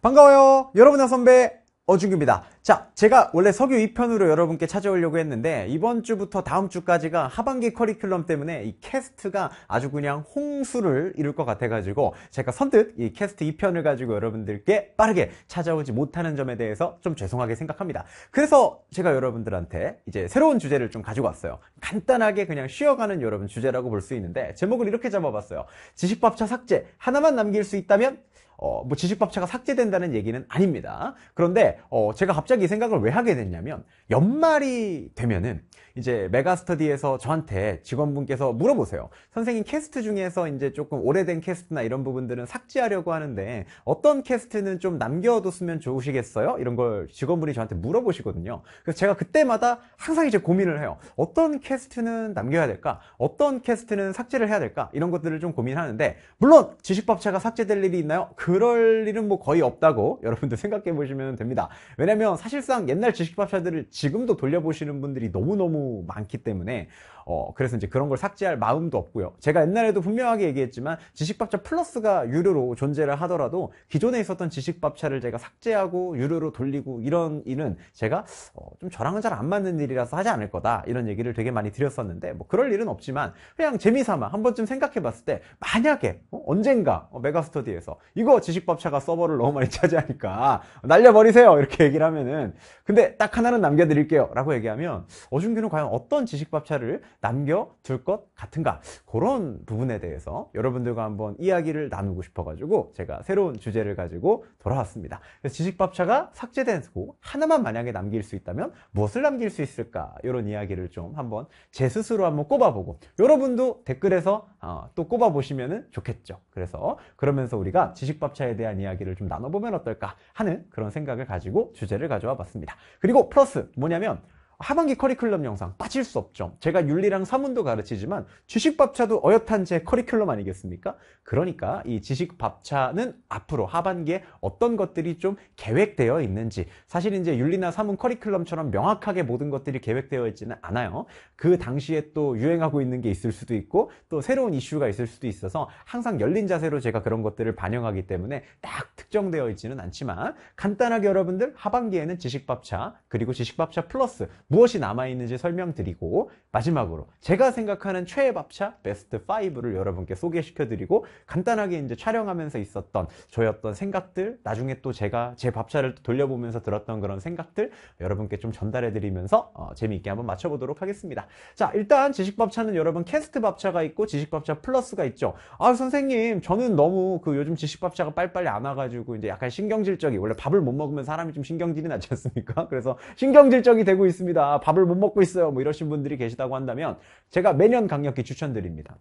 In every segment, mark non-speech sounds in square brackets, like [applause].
반가워요. 여러분의 선배 어준규입니다. 자, 제가 원래 석유 2편으로 여러분께 찾아오려고 했는데 이번 주부터 다음 주까지가 하반기 커리큘럼 때문에 이 캐스트가 아주 그냥 홍수를 이룰 것 같아가지고 제가 선뜻 이 캐스트 2편을 가지고 여러분들께 빠르게 찾아오지 못하는 점에 대해서 좀 죄송하게 생각합니다. 그래서 제가 여러분들한테 이제 새로운 주제를 좀 가지고 왔어요. 간단하게 그냥 쉬어가는 여러분 주제라고 볼 수 있는데 제목을 이렇게 잡아봤어요. 지식밥차 삭제 하나만 남길 수 있다면 어, 뭐 지식밥차가 삭제된다는 얘기는 아닙니다. 그런데 어, 제가 갑자기 이 생각을 왜 하게 됐냐면 연말이 되면은 이제 메가스터디에서 저한테 직원분께서 물어보세요. 선생님 캐스트 중에서 이제 조금 오래된 캐스트나 이런 부분들은 삭제하려고 하는데 어떤 캐스트는 좀 남겨뒀으면 좋으시겠어요? 이런 걸 직원분이 저한테 물어보시거든요. 그래서 제가 그때마다 항상 이제 고민을 해요. 어떤 캐스트는 남겨야 될까? 어떤 캐스트는 삭제를 해야 될까? 이런 것들을 좀 고민하는데 물론 지식밥차가 삭제될 일이 있나요? 그럴 일은 뭐 거의 없다고 [laughs] 여러분들 생각해 보시면 됩니다. 왜냐면 사실상 옛날 지식밥차들을 지금도 돌려보시는 분들이 너무너무 많기 때문에 어, 그래서 이제 그런 걸 삭제할 마음도 없고요. 제가 옛날에도 분명하게 얘기했지만 지식밥차 플러스가 유료로 존재를 하더라도 기존에 있었던 지식밥차를 제가 삭제하고 유료로 돌리고 이런 일은 제가 어, 좀 저랑은 잘 안 맞는 일이라서 하지 않을 거다 이런 얘기를 되게 많이 드렸었는데 뭐 그럴 일은 없지만 그냥 재미삼아 한 번쯤 생각해봤을 때 만약에 어, 언젠가 어, 메가스터디에서 이거 지식밥차가 서버를 너무 많이 차지하니까 날려버리세요 이렇게 얘기를 하면은 근데 딱 하나는 남겨드릴게요 라고 얘기하면 어준규는 과연 어떤 지식밥차를 남겨둘 것 같은가 그런 부분에 대해서 여러분들과 한번 이야기를 나누고 싶어가지고 제가 새로운 주제를 가지고 돌아왔습니다 그래서 지식밥차가 삭제된 후 하나만 만약에 남길 수 있다면 무엇을 남길 수 있을까 이런 이야기를 좀 한번 제 스스로 한번 꼽아보고 여러분도 댓글에서 어, 또 꼽아보시면 좋겠죠 그래서 그러면서 우리가 지식밥차에 대한 이야기를 좀 나눠보면 어떨까 하는 그런 생각을 가지고 주제를 가져와 봤습니다 그리고 플러스 뭐냐면 하반기 커리큘럼 영상 빠질 수 없죠. 제가 윤리랑 사문도 가르치지만 지식밥차도 어엿한 제 커리큘럼 아니겠습니까? 그러니까 이 지식밥차는 앞으로 하반기에 어떤 것들이 좀 계획되어 있는지 사실 이제 윤리나 사문 커리큘럼처럼 명확하게 모든 것들이 계획되어 있지는 않아요. 그 당시에 또 유행하고 있는 게 있을 수도 있고 또 새로운 이슈가 있을 수도 있어서 항상 열린 자세로 제가 그런 것들을 반영하기 때문에 딱 특정되어 있지는 않지만 간단하게 여러분들 하반기에는 지식밥차 그리고 지식밥차 플러스 무엇이 남아있는지 설명드리고 마지막으로 제가 생각하는 최애 밥차 베스트 5를 여러분께 소개시켜드리고 간단하게 이제 촬영하면서 있었던 저였던 생각들 나중에 또 제가 제 밥차를 돌려보면서 들었던 그런 생각들 여러분께 좀 전달해드리면서 어, 재미있게 한번 맞춰보도록 하겠습니다 자 일단 지식밥차는 여러분 캐스트 밥차가 있고 지식밥차 플러스가 있죠 아 선생님 저는 너무 그 요즘 지식밥차가 빨리빨리 안 와가지고 이제 약간 신경질적이 원래 밥을 못 먹으면 사람이 좀 신경질이 나지 않습니까 그래서 신경질적이 되고 있습니다 힘듭니다. 밥을 못 먹고 있어요. 뭐 이러신 분들이 계시다고 한다면 제가 매년 강력히 추천드립니다.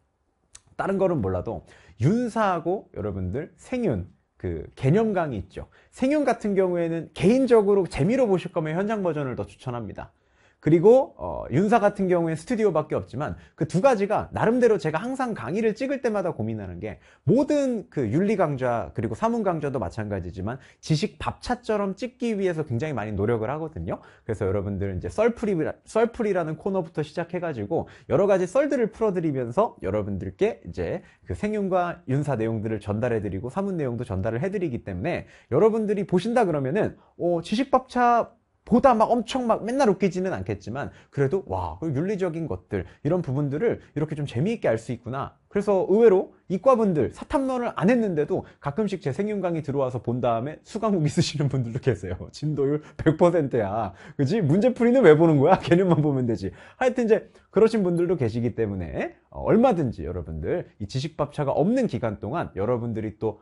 다른 거는 몰라도 윤사하고 여러분들 생윤 그 개념 강의 있죠. 생윤 같은 경우에는 개인적으로 재미로 보실 거면 현장 버전을 더 추천합니다. 그리고 어, 윤사 같은 경우에 스튜디오밖에 없지만 그 두 가지가 나름대로 제가 항상 강의를 찍을 때마다 고민하는 게 모든 그 윤리 강좌 그리고 사문 강좌도 마찬가지지만 지식 밥차처럼 찍기 위해서 굉장히 많이 노력을 하거든요. 그래서 여러분들은 이제 썰풀이 썰풀이라는 코너부터 시작해가지고 여러 가지 썰들을 풀어드리면서 여러분들께 이제 그 생윤과 윤사 내용들을 전달해드리고 사문 내용도 전달을 해드리기 때문에 여러분들이 보신다 그러면은 어, 지식 밥차 보다 막 엄청 막 맨날 웃기지는 않겠지만 그래도 와 윤리적인 것들 이런 부분들을 이렇게 좀 재미있게 알 수 있구나 그래서 의외로 이과분들 사탐론을 안 했는데도 가끔씩 제 생윤 강의 들어와서 본 다음에 수강국 있으시는 분들도 계세요 [laughs] 진도율 100%야 그지 문제풀이는 왜 보는 거야 개념만 보면 되지 하여튼 이제 그러신 분들도 계시기 때문에 얼마든지 여러분들 이 지식밥차가 없는 기간 동안 여러분들이 또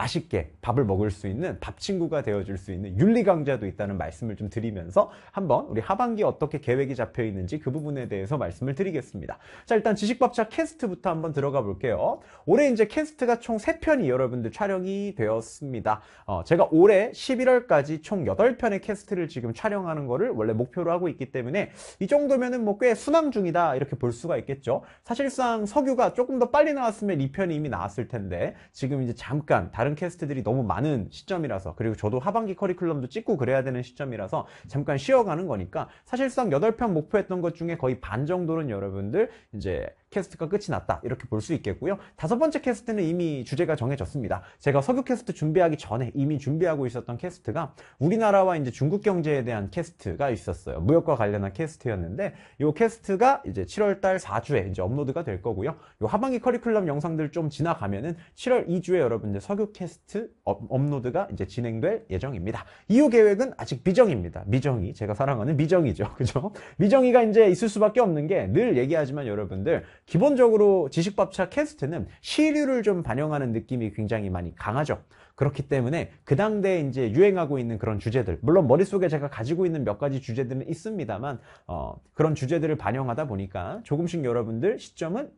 맛있게 밥을 먹을 수 있는 밥 친구가 되어줄 수 있는 윤리 강좌도 있다는 말씀을 좀 드리면서 한번 우리 하반기 어떻게 계획이 잡혀 있는지 그 부분에 대해서 말씀을 드리겠습니다. 자 일단 지식밥차 캐스트부터 한번 들어가 볼게요. 올해 이제 캐스트가 총 3편이 여러분들 촬영이 되었습니다. 어, 제가 올해 11월까지 총 8편의 캐스트를 지금 촬영하는 거를 원래 목표로 하고 있기 때문에 이 정도면은 뭐 꽤 순항 중이다 이렇게 볼 수가 있겠죠. 사실상 석유가 조금 더 빨리 나왔으면 2편이 이미 나왔을 텐데 지금 이제 잠깐 다른 다른 캐스트들이 너무 많은 시점이라서 그리고 저도 하반기 커리큘럼도 찍고 그래야 되는 시점이라서 잠깐 쉬어가는 거니까 사실상 8편 목표했던 것 중에 거의 반 정도는 여러분들 이제 캐스트가 끝이 났다 이렇게 볼 수 있겠고요 다섯 번째 캐스트는 이미 주제가 정해졌습니다 제가 석유 캐스트 준비하기 전에 이미 준비하고 있었던 캐스트가 우리나라와 이제 중국 경제에 대한 캐스트가 있었어요 무역과 관련한 캐스트였는데 이 캐스트가 이제 7월달 4주에 이제 업로드가 될 거고요 이 하반기 커리큘럼 영상들 좀 지나가면은 7월 2주에 여러분 들제 석유 캐스트 업로드가 이제 진행될 예정입니다 이후 계획은 아직 미정입니다 미정이 제가 사랑하는 미정이죠 [laughs] 그죠 미정이가 이제 있을 수밖에 없는 게 늘 얘기하지만 여러분들 기본적으로 지식밥차 캐스트는 시류를 좀 반영하는 느낌이 굉장히 많이 강하죠. 그렇기 때문에 그 당대에 이제 유행하고 있는 그런 주제들, 물론 머릿속에 제가 가지고 있는 몇 가지 주제들은 있습니다만, 어, 그런 주제들을 반영하다 보니까 조금씩 여러분들 시점은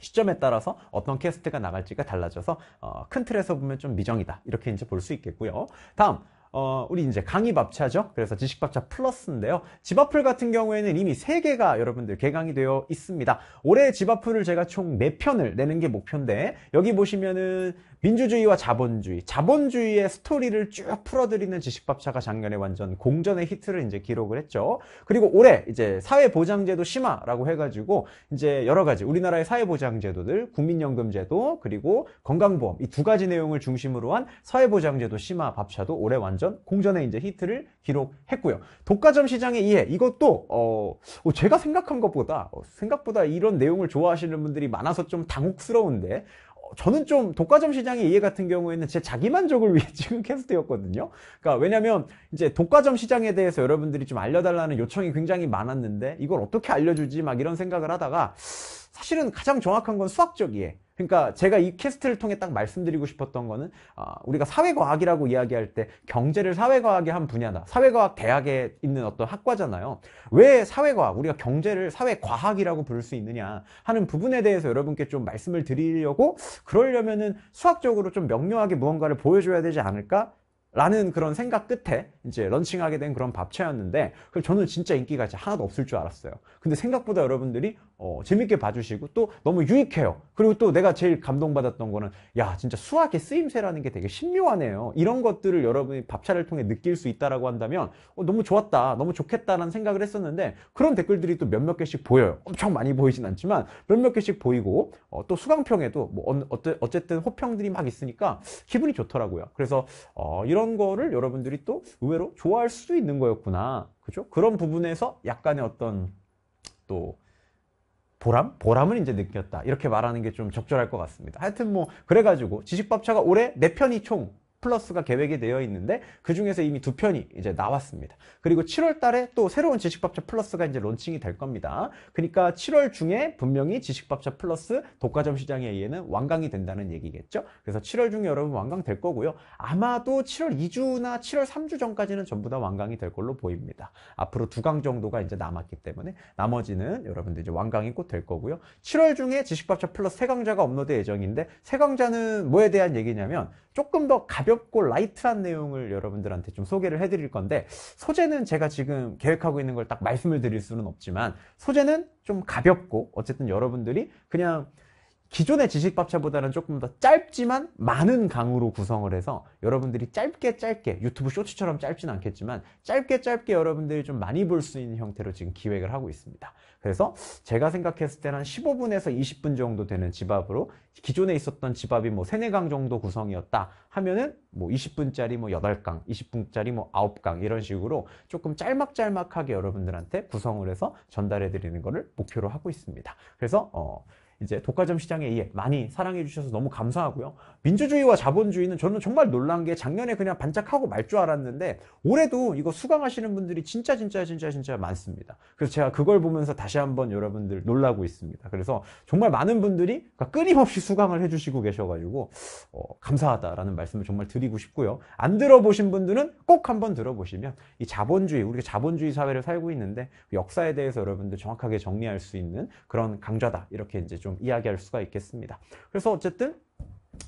시점에 따라서 어떤 캐스트가 나갈지가 달라져서 어, 큰 틀에서 보면 좀 미정이다 이렇게 이제 볼 수 있겠고요. 다음 어, 우리 이제 강의밥차죠. 그래서 지식밥차 플러스인데요. 집앞풀 같은 경우에는 이미 3개가 여러분들 개강이 되어 있습니다. 올해 집앞풀을 제가 총 4편을 내는 게 목표인데 여기 보시면은 민주주의와 자본주의, 자본주의의 스토리를 쭉 풀어드리는 지식밥차가 작년에 완전 공전의 히트를 이제 기록을 했죠. 그리고 올해 이제 사회보장제도 심화라고 해가지고 이제 여러 가지 우리나라의 사회보장제도들, 국민연금제도, 그리고 건강보험 이 두 가지 내용을 중심으로 한 사회보장제도 심화 밥차도 올해 완전 완전 공전의 이제 히트를 기록했고요. 독과점 시장의 이해 이것도 어 뭐 제가 생각한 것보다 어, 생각보다 이런 내용을 좋아하시는 분들이 많아서 좀 당혹스러운데 어, 저는 좀 독과점 시장의 이해 같은 경우에는 제 자기만족을 위해 찍은 [laughs] 캐스트였거든요. 그러니까 왜냐면 이제 독과점 시장에 대해서 여러분들이 좀 알려달라는 요청이 굉장히 많았는데 이걸 어떻게 알려주지 막 이런 생각을 하다가 사실은 가장 정확한 건 수학적이에요. 그러니까 제가 이 캐스트를 통해 딱 말씀드리고 싶었던 거는 아, 우리가 사회과학이라고 이야기할 때 경제를 사회과학의 한 분야다. 사회과학 대학에 있는 어떤 학과잖아요. 왜 사회과학, 우리가 경제를 사회과학이라고 부를 수 있느냐 하는 부분에 대해서 여러분께 좀 말씀을 드리려고 그러려면은 수학적으로 좀 명료하게 무언가를 보여줘야 되지 않을까? 라는 그런 생각 끝에 이제 런칭하게 된 그런 밥차였는데 그 저는 진짜 인기가 하나도 없을 줄 알았어요 근데 생각보다 여러분들이 어, 재밌게 봐주시고 또 너무 유익해요. 그리고 또 내가 제일 감동받았던 거는 야 진짜 수학의 쓰임새라는 게 되게 신묘하네요. 이런 것들을 여러분이 밥차를 통해 느낄 수 있다라고 한다면 어, 너무 좋았다, 너무 좋겠다라는 생각을 했었는데 그런 댓글들이 또 몇몇 개씩 보여요. 엄청 많이 보이진 않지만 몇몇 개씩 보이고 어, 또 수강평에도 뭐 어쨌든 호평들이 막 있으니까 기분이 좋더라고요. 그래서 어, 이런 거를 여러분들이 또 의외로 좋아할 수도 있는 거였구나. 그죠? 그런 부분에서 약간의 어떤 또 보람? 보람을 이제 느꼈다. 이렇게 말하는 게 좀 적절할 것 같습니다. 하여튼 뭐, 그래가지고, 지식밥차가 올해 4편이 총 플러스가 계획이 되어 있는데 그 중에서 이미 두 편이 이제 나왔습니다. 그리고 7월 달에 또 새로운 지식밥차 플러스가 이제 론칭이 될 겁니다. 그러니까 7월 중에 분명히 지식밥차 플러스 독과점 시장에 의해는 완강이 된다는 얘기겠죠. 그래서 7월 중에 여러분 완강 될 거고요. 아마도 7월 2주나 7월 3주 전까지는 전부 다 완강이 될 걸로 보입니다. 앞으로 두 강 정도가 이제 남았기 때문에 나머지는 여러분들 이제 완강이 꼭 될 거고요. 7월 중에 지식밥차 플러스 세강좌가 업로드 예정인데 세강좌는 뭐에 대한 얘기냐면 조금 더 가볍 가볍고 라이트한 내용을 여러분들한테 좀 소개를 해드릴 건데 소재는 제가 지금 계획하고 있는 걸 딱 말씀을 드릴 수는 없지만 소재는 좀 가볍고 어쨌든 여러분들이 그냥 기존의 지식밥차보다는 조금 더 짧지만 많은 강으로 구성을 해서 여러분들이 짧게 짧게 유튜브 쇼츠처럼 짧진 않겠지만 짧게 짧게 여러분들이 좀 많이 볼 수 있는 형태로 지금 기획을 하고 있습니다 그래서 제가 생각했을 때는 한 15분에서 20분 정도 되는 집합으로 기존에 있었던 집합이 뭐 3, 4강 정도 구성이었다 하면은 뭐 20분짜리 뭐 8강, 20분짜리 뭐 9강 이런 식으로 조금 짤막짤막하게 여러분들한테 구성을 해서 전달해 드리는 것을 목표로 하고 있습니다 그래서 어 이제 독과점 시장에 의해 많이 사랑해 주셔서 너무 감사하고요. 민주주의와 자본주의는 저는 정말 놀란 게 작년에 그냥 반짝하고 말 줄 알았는데 올해도 이거 수강하시는 분들이 진짜 진짜 진짜 진짜 많습니다. 그래서 제가 그걸 보면서 다시 한번 여러분들 놀라고 있습니다. 그래서 정말 많은 분들이 그러니까 끊임없이 수강을 해주시고 계셔가지고 어, 감사하다라는 말씀을 정말 드리고 싶고요. 안 들어보신 분들은 꼭 한번 들어보시면 이 자본주의 우리가 자본주의 사회를 살고 있는데 그 역사에 대해서 여러분들 정확하게 정리할 수 있는 그런 강좌다 이렇게 이제 좀좀 이야기할 수가 있겠습니다. 그래서 어쨌든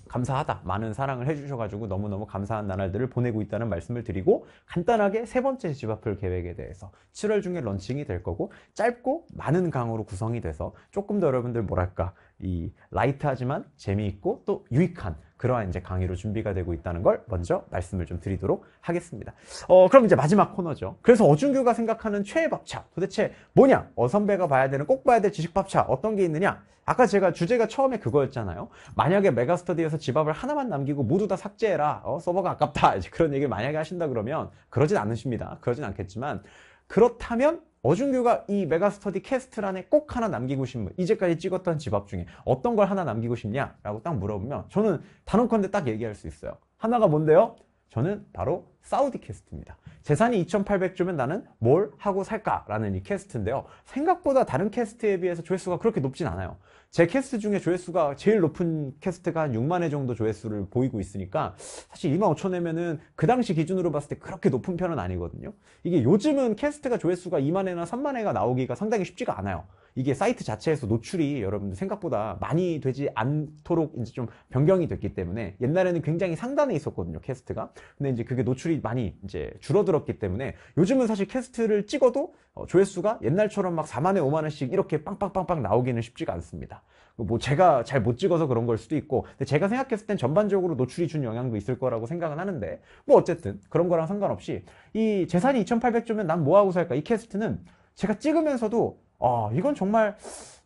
감사하다. 많은 사랑을 해주셔가지고 너무너무 감사한 나날들을 보내고 있다는 말씀을 드리고 간단하게 세 번째 집 앞을 계획에 대해서 7월 중에 런칭이 될 거고 짧고 많은 강으로 구성이 돼서 조금 더 여러분들 뭐랄까 이 라이트하지만 재미있고 또 유익한 그러한 이제 강의로 준비가 되고 있다는 걸 먼저 말씀을 좀 드리도록 하겠습니다. 어, 그럼 이제 마지막 코너죠. 그래서 어준규가 생각하는 최애 밥차 도대체 뭐냐? 어 선배가 봐야 되는 꼭 봐야 될 지식 밥차 어떤 게 있느냐? 아까 제가 주제가 처음에 그거였잖아요. 만약에 메가스터디에서 집합을 하나만 남기고 모두 다 삭제해라. 어, 서버가 아깝다. 이제 그런 얘기를 만약에 하신다 그러면 그러진 않으십니다. 그러진 않겠지만 그렇다면 어준규가 이 메가스터디 캐스트란에 꼭 하나 남기고 싶은 이제까지 찍었던 집합 중에 어떤 걸 하나 남기고 싶냐라고 딱 물어보면 저는 단언컨대 딱 얘기할 수 있어요. 하나가 뭔데요? 저는 바로 사우디 캐스트입니다. 재산이 2,800조면 나는 뭘 하고 살까라는 이 캐스트인데요. 생각보다 다른 캐스트에 비해서 조회수가 그렇게 높진 않아요. 제 캐스트 중에 조회수가 제일 높은 캐스트가 한 6만회 정도 조회수를 보이고 있으니까 사실 2만 5천회면은 그 당시 기준으로 봤을 때 그렇게 높은 편은 아니거든요. 이게 요즘은 캐스트가 조회수가 2만회나 3만회가 나오기가 상당히 쉽지가 않아요. 이게 사이트 자체에서 노출이 여러분들 생각보다 많이 되지 않도록 이제 좀 변경이 됐기 때문에 옛날에는 굉장히 상단에 있었거든요, 캐스트가. 근데 이제 그게 노출이 조회이 많이 이제 줄어들었기 때문에 요즘은 사실 캐스트를 찍어도 어, 조회수가 옛날처럼 막 4만에 5만원씩 이렇게 빵빵빵빵 나오기는 쉽지가 않습니다. 뭐 제가 잘 못 찍어서 그런 걸 수도 있고 근데 제가 생각했을 땐 전반적으로 노출이 준 영향도 있을 거라고 생각은 하는데 뭐 어쨌든 그런 거랑 상관없이 이 재산이 2800조면 난 뭐하고 살까 이 캐스트는 제가 찍으면서도 아 이건 정말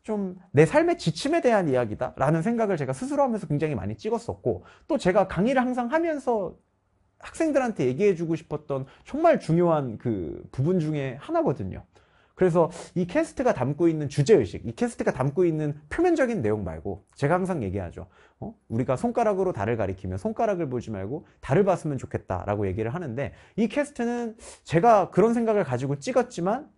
좀 내 삶의 지침에 대한 이야기다 라는 생각을 제가 스스로 하면서 굉장히 많이 찍었었고 또 제가 강의를 항상 하면서 학생들한테 얘기해주고 싶었던 정말 중요한 그 부분 중에 하나거든요. 그래서 이 캐스트가 담고 있는 주제의식, 이 캐스트가 담고 있는 표면적인 내용 말고 제가 항상 얘기하죠. 어? 우리가 손가락으로 달을 가리키면 손가락을 보지 말고 달을 봤으면 좋겠다라고 얘기를 하는데 이 캐스트는 제가 그런 생각을 가지고 찍었지만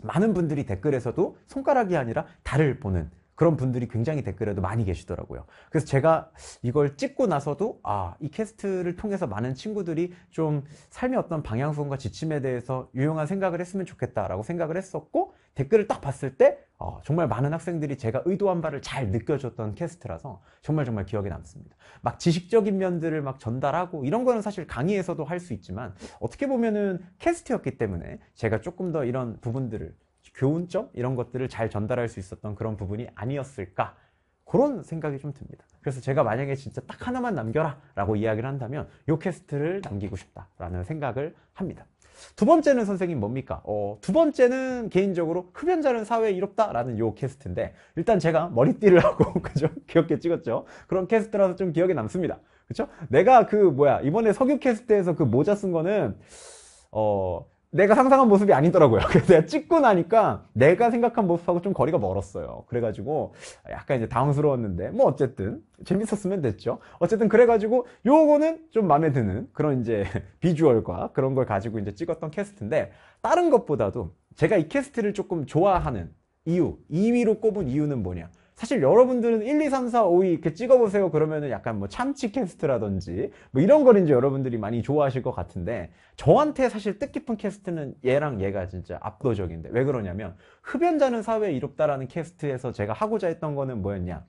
많은 분들이 댓글에서도 손가락이 아니라 달을 보는 그런 분들이 굉장히 댓글에도 많이 계시더라고요. 그래서 제가 이걸 찍고 나서도 아, 이 캐스트를 통해서 많은 친구들이 좀 삶의 어떤 방향성과 지침에 대해서 유용한 생각을 했으면 좋겠다라고 생각을 했었고 댓글을 딱 봤을 때 어, 정말 많은 학생들이 제가 의도한 바를 잘 느껴줬던 캐스트라서 정말 정말 기억에 남습니다. 막 지식적인 면들을 막 전달하고 이런 거는 사실 강의에서도 할 수 있지만 어떻게 보면은 캐스트였기 때문에 제가 조금 더 이런 부분들을 교훈점 이런 것들을 잘 전달할 수 있었던 그런 부분이 아니었을까 그런 생각이 좀 듭니다. 그래서 제가 만약에 진짜 딱 하나만 남겨라 라고 이야기를 한다면 요 캐스트를 남기고 싶다라는 생각을 합니다. 두 번째는 선생님 뭡니까? 어, 두 번째는 개인적으로 흡연자는 사회에 이롭다라는 요 캐스트인데 일단 제가 머리띠를 [laughs] 하고 그죠? 귀엽게 찍었죠? 그런 캐스트라서 좀 기억에 남습니다. 그렇죠? 내가 그 뭐야 이번에 석유 캐스트에서 그 모자 쓴 거는 어 내가 상상한 모습이 아니더라고요. [laughs] 그래서 내가 찍고 나니까 내가 생각한 모습하고 좀 거리가 멀었어요. 그래가지고 약간 이제 당황스러웠는데 뭐 어쨌든 재밌었으면 됐죠. 어쨌든 그래가지고 요거는 좀 마음에 드는 그런 이제 [laughs] 비주얼과 그런 걸 가지고 이제 찍었던 캐스트인데 다른 것보다도 제가 이 캐스트를 조금 좋아하는 이유, 2위로 꼽은 이유는 뭐냐? 사실 여러분들은 1, 2, 3, 4, 5 이렇게 찍어보세요 그러면은 약간 뭐 참치 캐스트라든지 뭐 이런 걸 이제 여러분들이 많이 좋아하실 것 같은데 저한테 사실 뜻깊은 캐스트는 얘랑 얘가 진짜 압도적인데 왜 그러냐면 흡연자는 사회에 이롭다라는 캐스트에서 제가 하고자 했던 거는 뭐였냐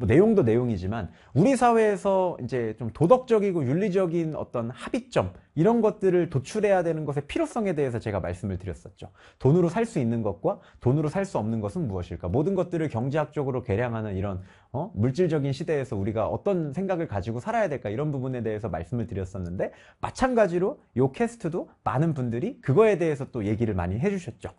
뭐 내용도 내용이지만 우리 사회에서 이제 좀 도덕적이고 윤리적인 어떤 합의점 이런 것들을 도출해야 되는 것의 필요성에 대해서 제가 말씀을 드렸었죠. 돈으로 살 수 있는 것과 돈으로 살 수 없는 것은 무엇일까? 모든 것들을 경제학적으로 계량하는 이런 어? 물질적인 시대에서 우리가 어떤 생각을 가지고 살아야 될까 이런 부분에 대해서 말씀을 드렸었는데 마찬가지로 요 캐스트도 많은 분들이 그거에 대해서 또 얘기를 많이 해주셨죠.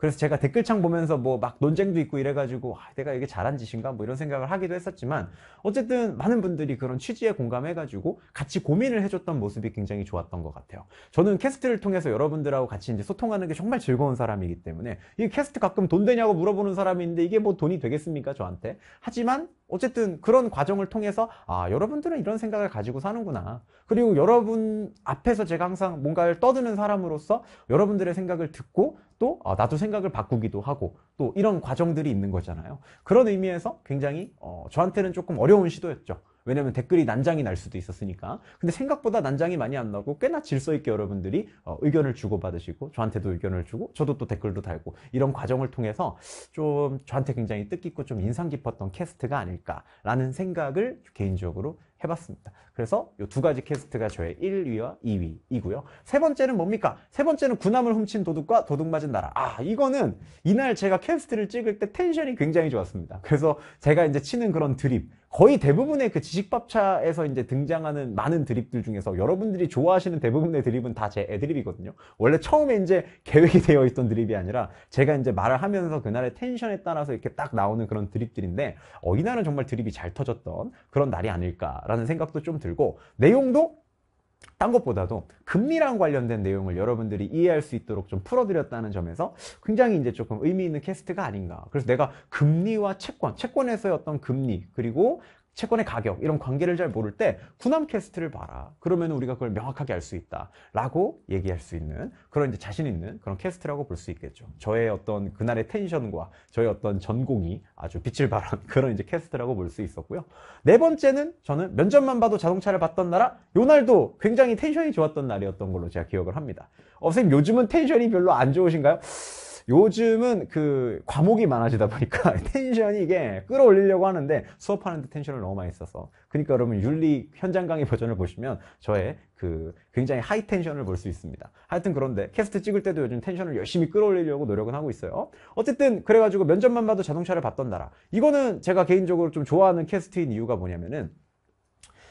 그래서 제가 댓글창 보면서 뭐 막 논쟁도 있고 이래가지고 아, 내가 이게 잘한 짓인가 뭐 이런 생각을 하기도 했었지만 어쨌든 많은 분들이 그런 취지에 공감해가지고 같이 고민을 해줬던 모습이 굉장히 좋았던 것 같아요. 저는 캐스트를 통해서 여러분들하고 같이 이제 소통하는 게 정말 즐거운 사람이기 때문에 이 캐스트 가끔 돈 되냐고 물어보는 사람인데 이게 뭐 돈이 되겠습니까 저한테? 하지만 어쨌든 그런 과정을 통해서 아 여러분들은 이런 생각을 가지고 사는구나 그리고 여러분 앞에서 제가 항상 뭔가를 떠드는 사람으로서 여러분들의 생각을 듣고 또 아, 나도 생각을 바꾸기도 하고 또 이런 과정들이 있는 거잖아요 그런 의미에서 굉장히 어, 저한테는 조금 어려운 시도였죠 왜냐면 댓글이 난장이 날 수도 있었으니까 근데 생각보다 난장이 많이 안 나고 꽤나 질서 있게 여러분들이 어, 의견을 주고받으시고 저한테도 의견을 주고 저도 또 댓글도 달고 이런 과정을 통해서 좀 저한테 굉장히 뜻깊고 좀 인상 깊었던 캐스트가 아닐까라는 생각을 개인적으로 해봤습니다. 그래서 이 두 가지 캐스트가 저의 1위와 2위이고요. 세 번째는 뭡니까? 세 번째는 군함을 훔친 도둑과 도둑 맞은 나라. 아, 이거는 이날 제가 캐스트를 찍을 때 텐션이 굉장히 좋았습니다. 그래서 제가 이제 치는 그런 드립, 거의 대부분의 그 지식밥차에서 이제 등장하는 많은 드립들 중에서 여러분들이 좋아하시는 대부분의 드립은 다 제 애드립이거든요. 원래 처음에 이제 계획이 [laughs] 되어 있던 드립이 아니라 제가 이제 말을 하면서 그날의 텐션에 따라서 이렇게 딱 나오는 그런 드립들인데, 어, 이날은 정말 드립이 잘 터졌던 그런 날이 아닐까. 라는 생각도 좀 들고 내용도 딴 것보다도 금리랑 관련된 내용을 여러분들이 이해할 수 있도록 좀 풀어드렸다는 점에서 굉장히 이제 조금 의미 있는 캐스트가 아닌가. 그래서 내가 금리와 채권, 채권에서의 어떤 금리, 그리고 채권의 가격 이런 관계를 잘 모를 때 군함 캐스트를 봐라 그러면 우리가 그걸 명확하게 알 수 있다 라고 얘기할 수 있는 그런 이제 자신 있는 그런 캐스트라고 볼 수 있겠죠 저의 어떤 그날의 텐션과 저의 어떤 전공이 아주 빛을 발한 [laughs] 그런 이제 캐스트라고 볼 수 있었고요 네 번째는 저는 면접만 봐도 자동차를 봤던 나라 요 날도 굉장히 텐션이 좋았던 날이었던 걸로 제가 기억을 합니다 어 선생님 요즘은 텐션이 별로 안 좋으신가요? 요즘은 그 과목이 많아지다 보니까 [laughs] 텐션이 이게 끌어올리려고 하는데 수업하는데 텐션을 너무 많이 써서 그러니까 여러분 윤리 현장 강의 버전을 보시면 저의 그 굉장히 하이 텐션을 볼 수 있습니다 하여튼 그런데 캐스트 찍을 때도 요즘 텐션을 열심히 끌어올리려고 노력은 하고 있어요 어쨌든 그래가지고 면접만 봐도 자동차를 봤던 나라 이거는 제가 개인적으로 좀 좋아하는 캐스트인 이유가 뭐냐면은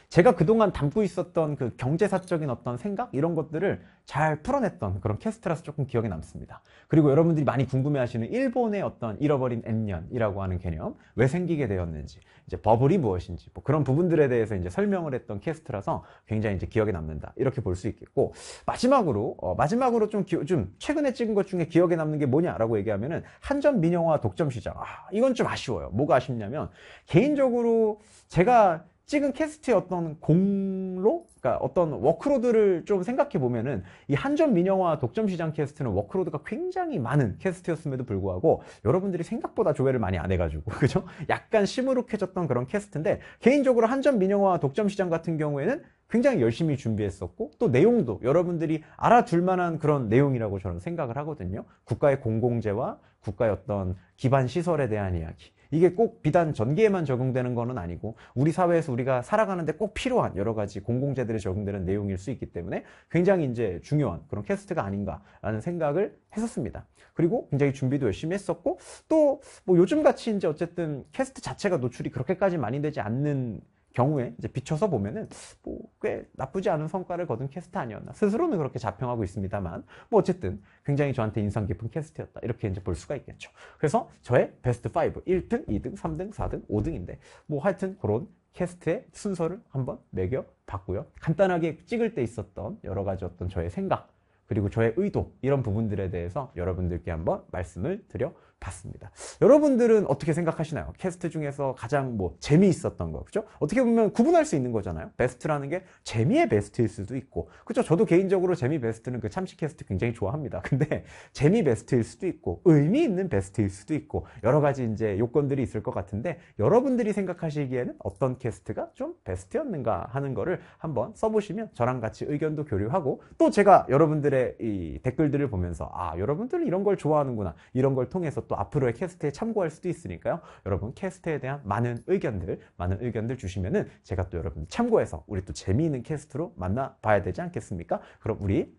제가 그동안 담고 있었던 그 경제사적인 어떤 생각 이런 것들을 잘 풀어냈던 그런 캐스트라서 조금 기억에 남습니다. 그리고 여러분들이 많이 궁금해하시는 일본의 어떤 잃어버린 N년이라고 하는 개념 왜 생기게 되었는지 이제 버블이 무엇인지 뭐 그런 부분들에 대해서 이제 설명을 했던 캐스트라서 굉장히 이제 기억에 남는다 이렇게 볼 수 있겠고 마지막으로 어, 마지막으로 좀, 기, 좀 최근에 찍은 것 중에 기억에 남는 게 뭐냐라고 얘기하면은 한전 민영화 독점 시장 아 이건 좀 아쉬워요. 뭐가 아쉽냐면 개인적으로 제가 찍은 캐스트의 어떤 공로, 그러니까 어떤 워크로드를 좀 생각해 보면은 이 한전 민영화 독점 시장 캐스트는 워크로드가 굉장히 많은 캐스트였음에도 불구하고 여러분들이 생각보다 조회를 많이 안 해가지고 [laughs] 그죠? 약간 시무룩해졌던 그런 캐스트인데 개인적으로 한전 민영화 독점 시장 같은 경우에는 굉장히 열심히 준비했었고 또 내용도 여러분들이 알아둘 만한 그런 내용이라고 저는 생각을 하거든요. 국가의 공공재와 국가의 어떤 기반 시설에 대한 이야기. 이게 꼭 비단 전기에만 적용되는 것은 아니고 우리 사회에서 우리가 살아가는데 꼭 필요한 여러 가지 공공재들에 적용되는 내용일 수 있기 때문에 굉장히 이제 중요한 그런 캐스트가 아닌가라는 생각을 했었습니다. 그리고 굉장히 준비도 열심히 했었고 또 뭐 요즘 같이 이제 어쨌든 캐스트 자체가 노출이 그렇게까지 많이 되지 않는 경우에 이제 비춰서 보면은 뭐 꽤 나쁘지 않은 성과를 거둔 캐스트 아니었나 스스로는 그렇게 자평하고 있습니다만 뭐 어쨌든 굉장히 저한테 인상 깊은 캐스트였다 이렇게 이제 볼 수가 있겠죠 그래서 저의 베스트 5 1등 2등 3등 4등 5등인데 뭐 하여튼 그런 캐스트의 순서를 한번 매겨 봤고요 간단하게 찍을 때 있었던 여러 가지 어떤 저의 생각 그리고 저의 의도 이런 부분들에 대해서 여러분들께 한번 말씀을 드려 봤습니다. 여러분들은 어떻게 생각하시나요? 캐스트 중에서 가장 뭐 재미있었던 거, 그죠? 어떻게 보면 구분할 수 있는 거잖아요. 베스트라는 게 재미의 베스트일 수도 있고, 그죠? 저도 개인적으로 재미 베스트는 그 참치 캐스트 굉장히 좋아합니다. 근데 [laughs] 재미 베스트일 수도 있고, 의미 있는 베스트일 수도 있고, 여러 가지 이제 요건들이 있을 것 같은데, 여러분들이 생각하시기에는 어떤 캐스트가 좀 베스트였는가 하는 거를 한번 써보시면 저랑 같이 의견도 교류하고, 또 제가 여러분들의 이 댓글들을 보면서, 아, 여러분들은 이런 걸 좋아하는구나, 이런 걸 통해서 또 앞으로의 캐스트에 참고할 수도 있으니까요. 여러분 캐스트에 대한 많은 의견들, 많은 의견들 주시면은 제가 또 여러분 참고해서 우리 또 재미있는 캐스트로 만나봐야 되지 않겠습니까? 그럼 우리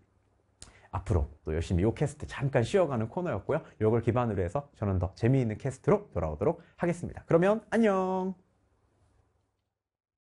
앞으로 또 열심히 요 캐스트 잠깐 쉬어가는 코너였고요. 요걸 기반으로 해서 저는 더 재미있는 캐스트로 돌아오도록 하겠습니다. 그러면 안녕!